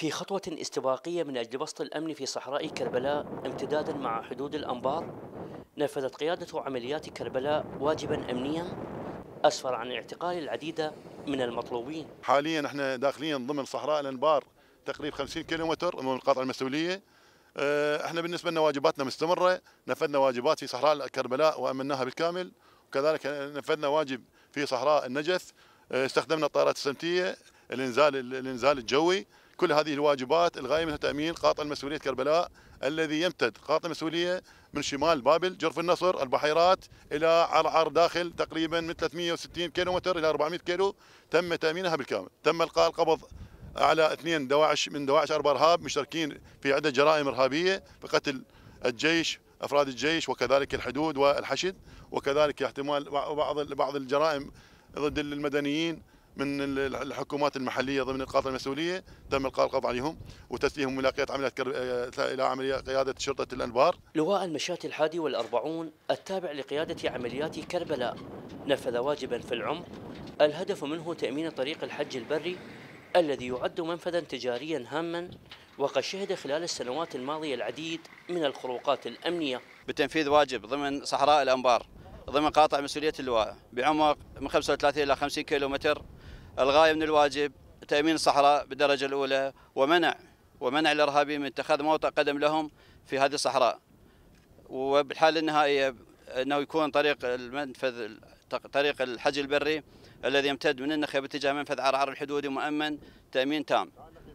في خطوة استباقية من أجل بسط الأمن في صحراء كربلاء امتدادا مع حدود الأنبار نفذت قيادة عمليات كربلاء واجبا أمنيا أسفر عن اعتقال العديد من المطلوبين حاليا احنا داخلين ضمن صحراء الأنبار تقريبا 50 كيلومتر من القطع المسؤولية آه، احنا بالنسبة لنا واجباتنا مستمرة نفذنا واجبات في صحراء كربلاء وأمناها بالكامل وكذلك نفذنا واجب في صحراء النجف آه، استخدمنا الطائرات السمتية الانزال الانزال الجوي كل هذه الواجبات الغاية منها تأمين قاطع المسؤولية كربلاء الذي يمتد قاطع المسؤولية من شمال بابل جرف النصر البحيرات إلى عرعر داخل تقريبا من 360 كيلو متر إلى 400 كيلو تم تأمينها بالكامل تم إلقاء القبض على اثنين دواعش من دواعش أربع إرهاب مشتركين في عدة جرائم إرهابية بقتل الجيش افراد الجيش وكذلك الحدود والحشد وكذلك احتمال بعض بعض الجرائم ضد المدنيين من الحكومات المحليه ضمن نقاط المسؤوليه تم القاء القبض عليهم وتسليهم ملاقيات عمليات كرب... آه، الى عمليه قياده شرطه الانبار. لواء المشاة الحادي والأربعون التابع لقياده عمليات كربلاء نفذ واجبا في العمق الهدف منه تامين طريق الحج البري الذي يعد منفذا تجاريا هاما وقد شهد خلال السنوات الماضيه العديد من الخروقات الامنيه. بتنفيذ واجب ضمن صحراء الانبار ضمن قاطع مسؤوليه اللواء بعمق من 35 الى 50 كيلومتر الغاية من الواجب تأمين الصحراء بالدرجة الأولى ومنع ومنع الإرهابيين من اتخاذ موطئ قدم لهم في هذه الصحراء وبالحالة النهائية أنه يكون طريق المنفذ طريق الحج البري الذي يمتد من النخية باتجاه منفذ عرعر الحدودي مؤمن تأمين تام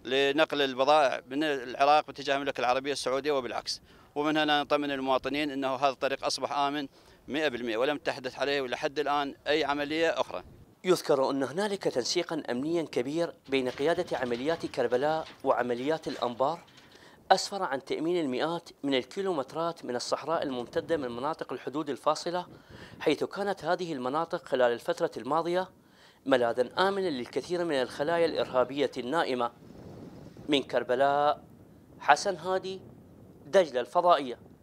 لنقل البضائع من العراق باتجاه المملكة العربية السعودية وبالعكس ومن هنا نطمن المواطنين أنه هذا الطريق أصبح آمن 100% ولم تحدث عليه ولحد الآن أي عملية أخرى يذكر أن هنالك تنسيقا أمنيا كبير بين قيادة عمليات كربلاء وعمليات الأنبار أسفر عن تأمين المئات من الكيلومترات من الصحراء الممتدة من مناطق الحدود الفاصلة حيث كانت هذه المناطق خلال الفترة الماضية ملاذا آمنا للكثير من الخلايا الإرهابية النائمة من كربلاء حسن هادي دجلة الفضائية